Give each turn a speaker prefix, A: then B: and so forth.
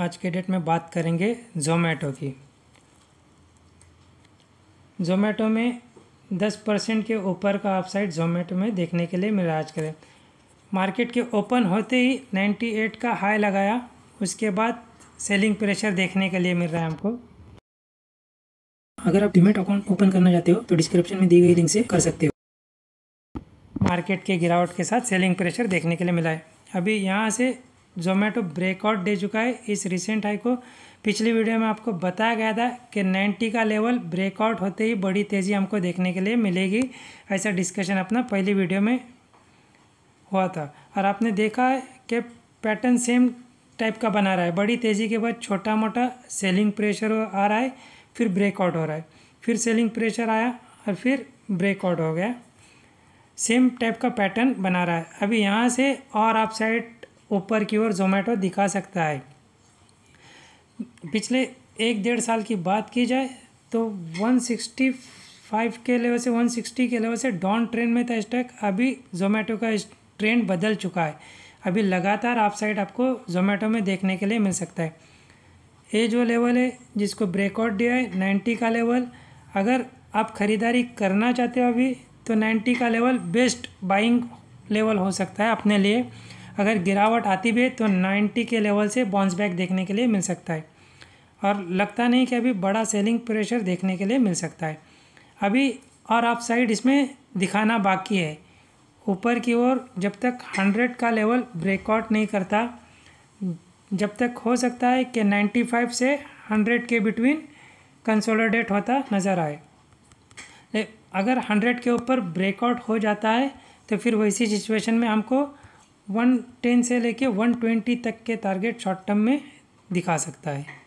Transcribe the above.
A: आज के डेट में बात करेंगे जोमेटो की जोमेटो में दस परसेंट के ऊपर का अपसाइड जोमेटो में देखने के लिए मिला आज करें मार्केट के ओपन होते ही 98 का हाई लगाया उसके बाद सेलिंग प्रेशर देखने के लिए मिल रहा है हमको अगर आप डिमेट अकाउंट ओपन करना चाहते हो तो डिस्क्रिप्शन में दी गई लिंक से कर सकते हो मार्केट के गिरावट के साथ सेलिंग प्रेशर देखने के लिए मिला है अभी यहाँ से जोमेटो ब्रेकआउट दे चुका है इस रिसेंट हाई को पिछली वीडियो में आपको बताया गया था कि नाइन्टी का लेवल ब्रेकआउट होते ही बड़ी तेज़ी हमको देखने के लिए मिलेगी ऐसा डिस्कशन अपना पहली वीडियो में हुआ था और आपने देखा है कि पैटर्न सेम टाइप का बना रहा है बड़ी तेज़ी के बाद छोटा मोटा सेलिंग प्रेशर आ रहा है फिर ब्रेकआउट हो रहा है फिर सेलिंग प्रेशर आया और फिर ब्रेकआउट हो गया सेम टाइप का पैटर्न बना रहा है अभी यहाँ से और आप साइड ऊपर की ओर जोमेटो दिखा सकता है पिछले एक डेढ़ साल की बात की जाए तो 165 के लेवल से 160 के लेवल से डॉन ट्रेंड में था स्टॉक अभी जोमेटो का ट्रेंड बदल चुका है अभी लगातार आप साइड आपको जोमेटो में देखने के लिए मिल सकता है ये जो लेवल है जिसको ब्रेकआउट दिया है नाइन्टी का लेवल अगर आप ख़रीदारी करना चाहते हो अभी तो नाइन्टी का लेवल बेस्ट बाइंग लेवल हो सकता है अपने लिए अगर गिरावट आती भी है तो 90 के लेवल से बाउंस बैक देखने के लिए मिल सकता है और लगता नहीं कि अभी बड़ा सेलिंग प्रेशर देखने के लिए मिल सकता है अभी और आप साइड इसमें दिखाना बाकी है ऊपर की ओर जब तक 100 का लेवल ब्रेकआउट नहीं करता जब तक हो सकता है कि 95 से 100 के बिटवीन कंसोलिडेट होता नज़र आए अगर 100 के ऊपर ब्रेकआउट हो जाता है तो फिर वैसी सिचुएशन में हमको वन टेन से लेके वन ट्वेंटी तक के टारगेट शॉर्ट टर्म में दिखा सकता है